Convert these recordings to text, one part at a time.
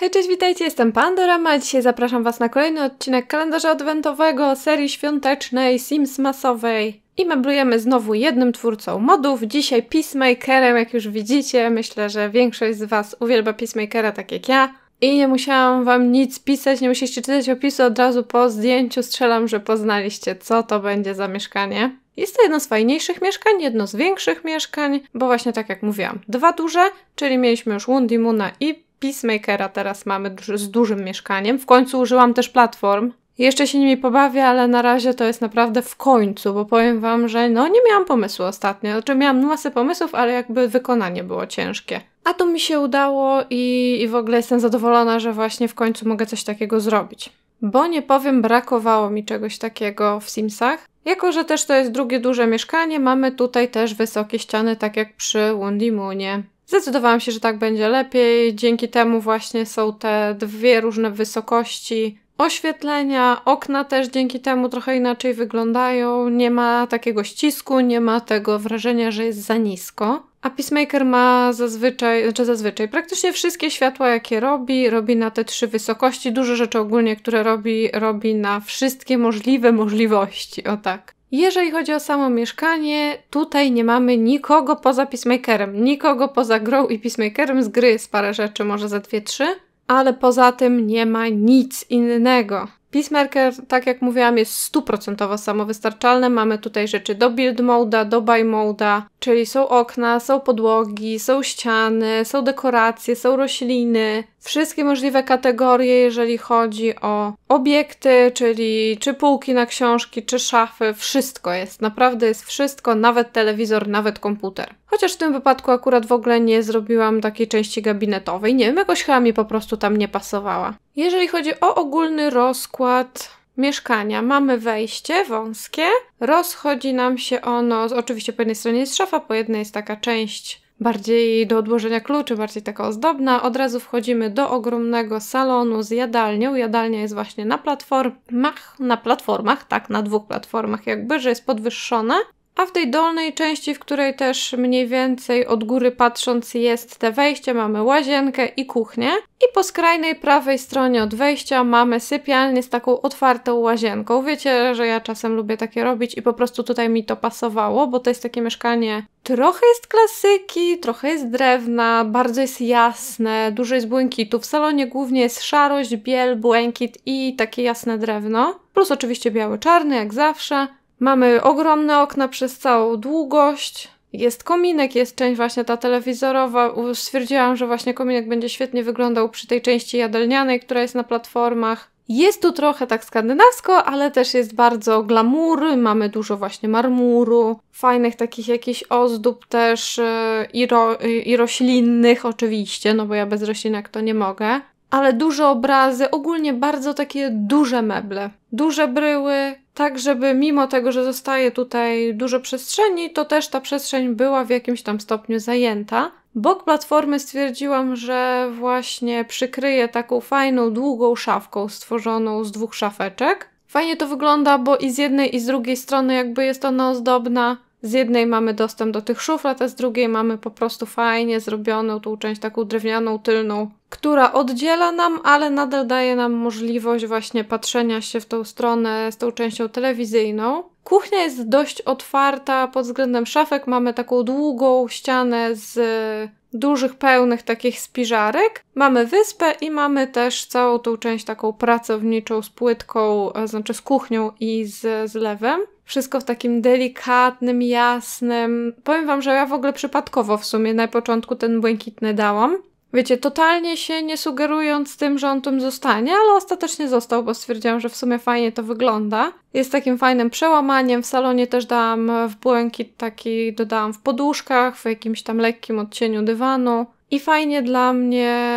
Hej, cześć, witajcie, jestem Pandorama. Dzisiaj zapraszam Was na kolejny odcinek kalendarza adwentowego, serii świątecznej, Sims masowej. I meblujemy znowu jednym twórcą modów, dzisiaj Peacemakerem, jak już widzicie. Myślę, że większość z Was uwielba Peacemakera, tak jak ja. I nie musiałam Wam nic pisać, nie musieliście czytać opisu, od razu po zdjęciu strzelam, że poznaliście, co to będzie za mieszkanie. Jest to jedno z fajniejszych mieszkań, jedno z większych mieszkań, bo właśnie tak jak mówiłam, dwa duże, czyli mieliśmy już Wundy Moona i Peacemakera teraz mamy z dużym mieszkaniem. W końcu użyłam też platform. Jeszcze się nimi pobawię, ale na razie to jest naprawdę w końcu, bo powiem Wam, że no nie miałam pomysłu ostatnio. Znaczy miałam masę pomysłów, ale jakby wykonanie było ciężkie. A to mi się udało i, i w ogóle jestem zadowolona, że właśnie w końcu mogę coś takiego zrobić. Bo nie powiem, brakowało mi czegoś takiego w Simsach. Jako, że też to jest drugie duże mieszkanie, mamy tutaj też wysokie ściany, tak jak przy Woundy Moonie. Zdecydowałam się, że tak będzie lepiej. Dzięki temu właśnie są te dwie różne wysokości oświetlenia. Okna też dzięki temu trochę inaczej wyglądają. Nie ma takiego ścisku, nie ma tego wrażenia, że jest za nisko. A Peacemaker ma zazwyczaj, znaczy zazwyczaj, praktycznie wszystkie światła, jakie robi, robi na te trzy wysokości. Duże rzeczy ogólnie, które robi, robi na wszystkie możliwe możliwości, o tak. Jeżeli chodzi o samo mieszkanie, tutaj nie mamy nikogo poza Peacemakerem, nikogo poza grą i Peacemakerem z gry, z parę rzeczy, może ze dwie, trzy, ale poza tym nie ma nic innego. Peacemaker, tak jak mówiłam, jest stuprocentowo samowystarczalny. Mamy tutaj rzeczy do build moda, do buy moda, Czyli są okna, są podłogi, są ściany, są dekoracje, są rośliny, wszystkie możliwe kategorie, jeżeli chodzi o obiekty, czyli czy półki na książki, czy szafy, wszystko jest. Naprawdę jest wszystko, nawet telewizor, nawet komputer. Chociaż w tym wypadku akurat w ogóle nie zrobiłam takiej części gabinetowej. Nie wiem, jakoś chyba mi po prostu tam nie pasowała. Jeżeli chodzi o ogólny rozkład, mieszkania mamy wejście wąskie, rozchodzi nam się ono, oczywiście po jednej stronie jest szafa, po jednej jest taka część bardziej do odłożenia kluczy, bardziej taka ozdobna. Od razu wchodzimy do ogromnego salonu z jadalnią. Jadalnia jest właśnie na platformach, na platformach, tak, na dwóch platformach jakby, że jest podwyższona a w tej dolnej części, w której też mniej więcej od góry patrząc jest te wejście, mamy łazienkę i kuchnię. I po skrajnej prawej stronie od wejścia mamy sypialnię z taką otwartą łazienką. Wiecie, że ja czasem lubię takie robić i po prostu tutaj mi to pasowało, bo to jest takie mieszkanie trochę jest klasyki, trochę jest drewna, bardzo jest jasne, dużo jest błękitu. W salonie głównie jest szarość, biel, błękit i takie jasne drewno. Plus oczywiście biały, czarny jak zawsze. Mamy ogromne okna przez całą długość. Jest kominek, jest część właśnie ta telewizorowa. Stwierdziłam, że właśnie kominek będzie świetnie wyglądał przy tej części jadalnianej, która jest na platformach. Jest tu trochę tak skandynawsko, ale też jest bardzo glamury, mamy dużo właśnie marmuru, fajnych takich jakichś ozdób też e, i, ro, e, i roślinnych oczywiście, no bo ja bez roślinek to nie mogę. Ale duże obrazy, ogólnie bardzo takie duże meble. Duże bryły, tak żeby mimo tego, że zostaje tutaj dużo przestrzeni, to też ta przestrzeń była w jakimś tam stopniu zajęta. Bok platformy stwierdziłam, że właśnie przykryję taką fajną, długą szafką stworzoną z dwóch szafeczek. Fajnie to wygląda, bo i z jednej i z drugiej strony jakby jest ona ozdobna z jednej mamy dostęp do tych szuflad, a z drugiej mamy po prostu fajnie zrobioną tą część taką drewnianą, tylną, która oddziela nam, ale nadal daje nam możliwość właśnie patrzenia się w tą stronę z tą częścią telewizyjną. Kuchnia jest dość otwarta pod względem szafek. Mamy taką długą ścianę z e, dużych, pełnych takich spiżarek. Mamy wyspę i mamy też całą tą część taką pracowniczą z płytką, e, znaczy z kuchnią i z zlewem. Wszystko w takim delikatnym, jasnym. Powiem Wam, że ja w ogóle przypadkowo w sumie na początku ten błękitny dałam, wiecie, totalnie się nie sugerując tym, że on tym zostanie, ale ostatecznie został, bo stwierdziłam, że w sumie fajnie to wygląda. Jest takim fajnym przełamaniem. W salonie też dałam w błękit taki, dodałam w poduszkach, w jakimś tam lekkim odcieniu dywanu. I fajnie dla mnie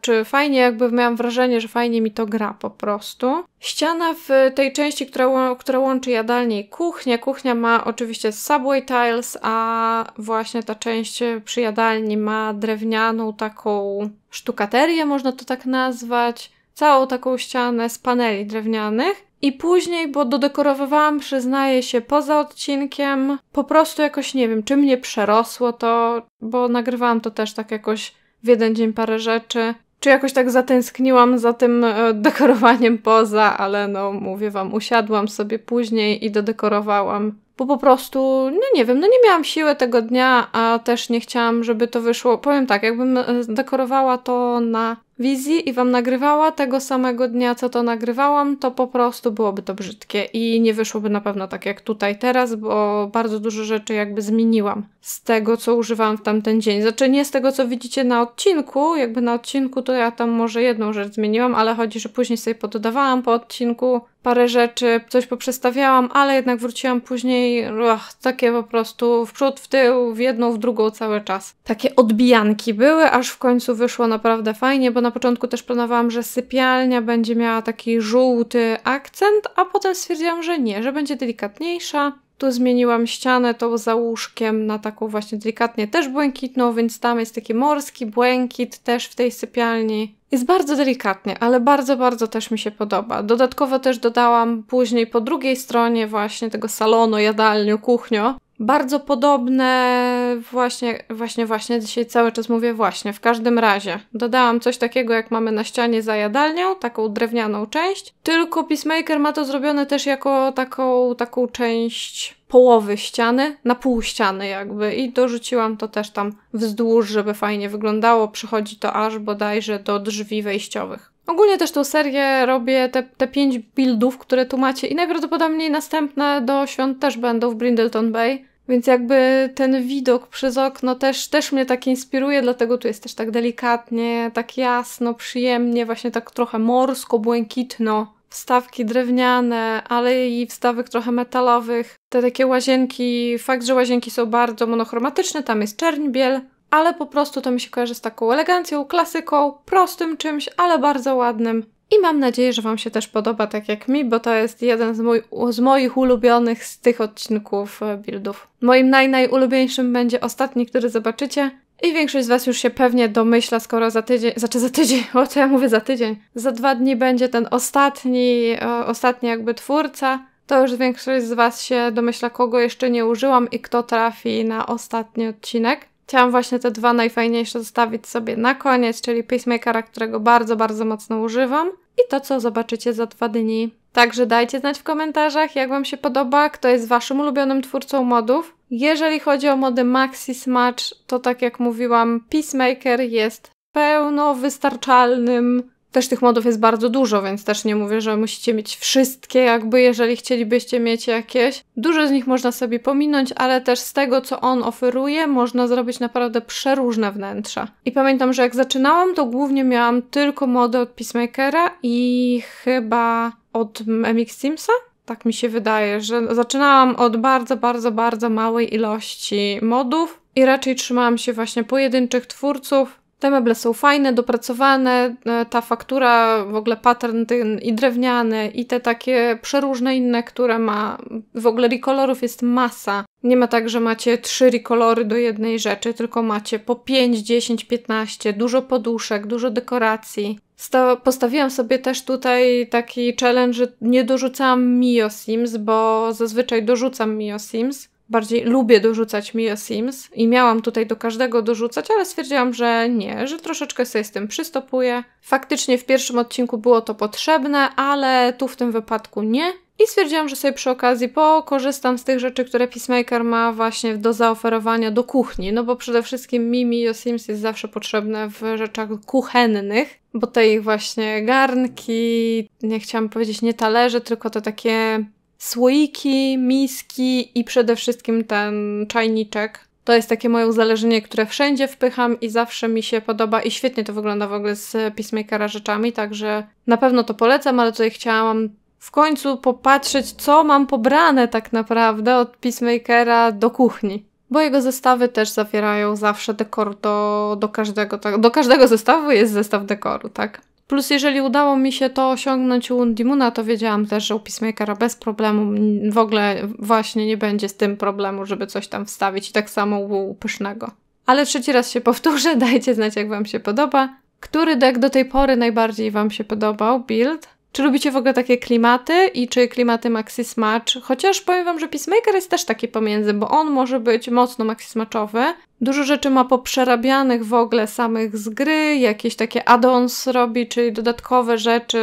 czy fajnie jakby miałam wrażenie, że fajnie mi to gra po prostu. Ściana w tej części, która, która łączy jadalnię i kuchnię. Kuchnia ma oczywiście subway tiles, a właśnie ta część przy jadalni ma drewnianą taką sztukaterię, można to tak nazwać. Całą taką ścianę z paneli drewnianych. I później, bo dodekorowywałam, przyznaję się, poza odcinkiem, po prostu jakoś nie wiem, czy mnie przerosło to, bo nagrywałam to też tak jakoś w jeden dzień parę rzeczy. Czy jakoś tak zatęskniłam za tym e, dekorowaniem poza, ale no mówię wam, usiadłam sobie później i dodekorowałam bo po prostu, no nie wiem, no nie miałam siły tego dnia, a też nie chciałam, żeby to wyszło. Powiem tak, jakbym e, dekorowała to na wizji i wam nagrywała tego samego dnia, co to nagrywałam, to po prostu byłoby to brzydkie i nie wyszłoby na pewno tak jak tutaj teraz, bo bardzo dużo rzeczy jakby zmieniłam z tego, co używałam w tamten dzień. Znaczy nie z tego, co widzicie na odcinku, jakby na odcinku to ja tam może jedną rzecz zmieniłam, ale chodzi, że później sobie pododawałam po odcinku parę rzeczy, coś poprzestawiałam, ale jednak wróciłam później, ach, takie po prostu w przód, w tył, w jedną, w drugą cały czas. Takie odbijanki były, aż w końcu wyszło naprawdę fajnie, bo na początku też planowałam, że sypialnia będzie miała taki żółty akcent, a potem stwierdziłam, że nie, że będzie delikatniejsza, tu zmieniłam ścianę tą za łóżkiem na taką właśnie delikatnie też błękitną, więc tam jest taki morski błękit też w tej sypialni. Jest bardzo delikatnie, ale bardzo, bardzo też mi się podoba. Dodatkowo też dodałam później po drugiej stronie właśnie tego salonu, jadalniu, kuchnio, bardzo podobne właśnie, właśnie, właśnie, dzisiaj cały czas mówię właśnie, w każdym razie. Dodałam coś takiego, jak mamy na ścianie za jadalnią, taką drewnianą część, tylko Peacemaker ma to zrobione też jako taką, taką część połowy ściany, na pół ściany jakby i dorzuciłam to też tam wzdłuż, żeby fajnie wyglądało. Przychodzi to aż bodajże do drzwi wejściowych. Ogólnie też tą serię robię, te, te pięć buildów, które tu macie i najprawdopodobniej następne do świąt też będą w Brindleton Bay. Więc jakby ten widok przez okno też, też mnie tak inspiruje, dlatego tu jest też tak delikatnie, tak jasno, przyjemnie, właśnie tak trochę morsko, błękitno. Wstawki drewniane, ale i wstawek trochę metalowych. Te takie łazienki, fakt, że łazienki są bardzo monochromatyczne, tam jest biel, ale po prostu to mi się kojarzy z taką elegancją, klasyką, prostym czymś, ale bardzo ładnym. I mam nadzieję, że Wam się też podoba tak jak mi, bo to jest jeden z, mój, z moich ulubionych z tych odcinków e, buildów. Moim naj, najulubieńszym będzie ostatni, który zobaczycie. I większość z Was już się pewnie domyśla, skoro za tydzień, znaczy za tydzień, o co ja mówię za tydzień, za dwa dni będzie ten ostatni, o, e, ostatni jakby twórca, to już większość z Was się domyśla, kogo jeszcze nie użyłam i kto trafi na ostatni odcinek. Chciałam właśnie te dwa najfajniejsze zostawić sobie na koniec, czyli Peacemakera, którego bardzo, bardzo mocno używam i to, co zobaczycie za dwa dni. Także dajcie znać w komentarzach, jak Wam się podoba, kto jest Waszym ulubionym twórcą modów. Jeżeli chodzi o mody Maxi Smash, to tak jak mówiłam, Peacemaker jest pełnowystarczalnym. Też tych modów jest bardzo dużo, więc też nie mówię, że musicie mieć wszystkie, jakby jeżeli chcielibyście mieć jakieś. Dużo z nich można sobie pominąć, ale też z tego, co on oferuje, można zrobić naprawdę przeróżne wnętrza. I pamiętam, że jak zaczynałam, to głównie miałam tylko mody od Peacemakera i chyba od MX Simsa. Tak mi się wydaje, że zaczynałam od bardzo, bardzo, bardzo małej ilości modów i raczej trzymałam się właśnie pojedynczych twórców, te meble są fajne, dopracowane, e, ta faktura, w ogóle pattern ten i drewniany, i te takie przeróżne inne, które ma. W ogóle rekolorów jest masa. Nie ma tak, że macie trzy rekolory do jednej rzeczy, tylko macie po 5, 10, 15, dużo poduszek, dużo dekoracji. Sta postawiłam sobie też tutaj taki challenge, że nie dorzucałam Mio Sims, bo zazwyczaj dorzucam Mio Sims bardziej lubię dorzucać Mia Sims i miałam tutaj do każdego dorzucać, ale stwierdziłam, że nie, że troszeczkę sobie z tym przystopuję. Faktycznie w pierwszym odcinku było to potrzebne, ale tu w tym wypadku nie. I stwierdziłam, że sobie przy okazji pokorzystam z tych rzeczy, które Peacemaker ma właśnie do zaoferowania do kuchni, no bo przede wszystkim Mimi i Sims jest zawsze potrzebne w rzeczach kuchennych, bo te ich właśnie garnki, nie chciałam powiedzieć nie talerze, tylko te takie słoiki, miski i przede wszystkim ten czajniczek. To jest takie moje uzależnienie, które wszędzie wpycham i zawsze mi się podoba i świetnie to wygląda w ogóle z Peacemakera rzeczami, także na pewno to polecam, ale tutaj chciałam w końcu popatrzeć, co mam pobrane tak naprawdę od Peacemakera do kuchni. Bo jego zestawy też zawierają zawsze dekor do, do każdego, tak, do każdego zestawu jest zestaw dekoru, tak? Plus, jeżeli udało mi się to osiągnąć u Undimuna, to wiedziałam też, że u Peacemakera bez problemu w ogóle właśnie nie będzie z tym problemu, żeby coś tam wstawić. I tak samo u Pysznego. Ale trzeci raz się powtórzę, dajcie znać, jak Wam się podoba. Który deck do tej pory najbardziej Wam się podobał? Build? Czy lubicie w ogóle takie klimaty i czy klimaty Maxis Match? Chociaż powiem Wam, że Peacemaker jest też taki pomiędzy, bo on może być mocno Maxis Matchowy, Dużo rzeczy ma poprzerabianych w ogóle samych z gry, jakieś takie add-ons robi, czyli dodatkowe rzeczy,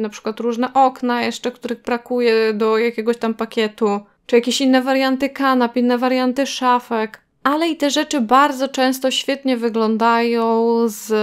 na przykład różne okna jeszcze, których brakuje do jakiegoś tam pakietu, czy jakieś inne warianty kanap, inne warianty szafek. Ale i te rzeczy bardzo często świetnie wyglądają z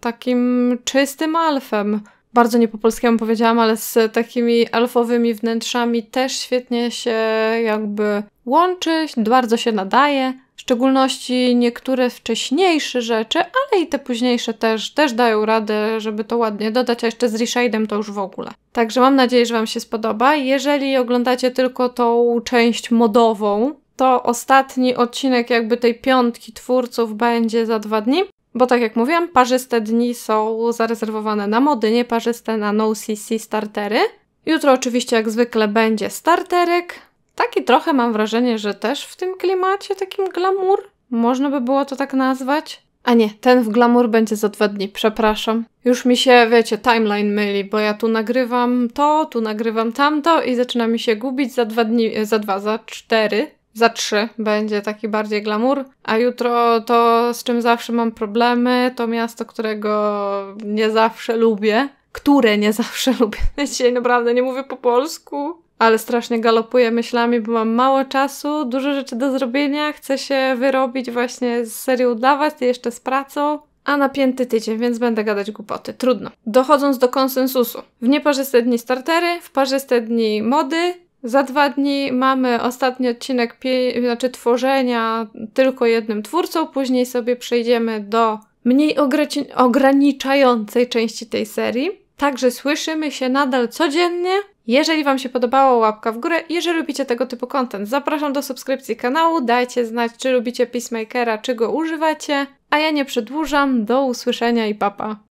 takim czystym alfem. Bardzo nie po polskiemu powiedziałam, ale z takimi alfowymi wnętrzami też świetnie się jakby łączy, bardzo się nadaje szczególności niektóre wcześniejsze rzeczy, ale i te późniejsze też, też dają radę, żeby to ładnie dodać, a jeszcze z reshade'em to już w ogóle. Także mam nadzieję, że Wam się spodoba. Jeżeli oglądacie tylko tą część modową, to ostatni odcinek jakby tej piątki twórców będzie za dwa dni. Bo tak jak mówiłam, parzyste dni są zarezerwowane na mody, nieparzyste na no CC startery. Jutro oczywiście jak zwykle będzie starterek, Taki trochę mam wrażenie, że też w tym klimacie, takim glamour, można by było to tak nazwać. A nie, ten w glamour będzie za dwa dni, przepraszam. Już mi się, wiecie, timeline myli, bo ja tu nagrywam to, tu nagrywam tamto i zaczyna mi się gubić za dwa dni, e, za dwa, za cztery, za trzy będzie taki bardziej glamour. A jutro to, z czym zawsze mam problemy, to miasto, którego nie zawsze lubię, które nie zawsze lubię. Dzisiaj naprawdę nie mówię po polsku ale strasznie galopuję myślami, bo mam mało czasu, dużo rzeczy do zrobienia, chcę się wyrobić właśnie z serii dla Was, jeszcze z pracą. A napięty tydzień, więc będę gadać głupoty. Trudno. Dochodząc do konsensusu. W nieparzyste dni startery, w parzyste dni mody, za dwa dni mamy ostatni odcinek, znaczy tworzenia tylko jednym twórcą, później sobie przejdziemy do mniej ograniczającej części tej serii. Także słyszymy się nadal codziennie. Jeżeli Wam się podobało, łapka w górę. Jeżeli lubicie tego typu content, zapraszam do subskrypcji kanału. Dajcie znać, czy lubicie Peacemakera, czy go używacie. A ja nie przedłużam. Do usłyszenia i papa. Pa.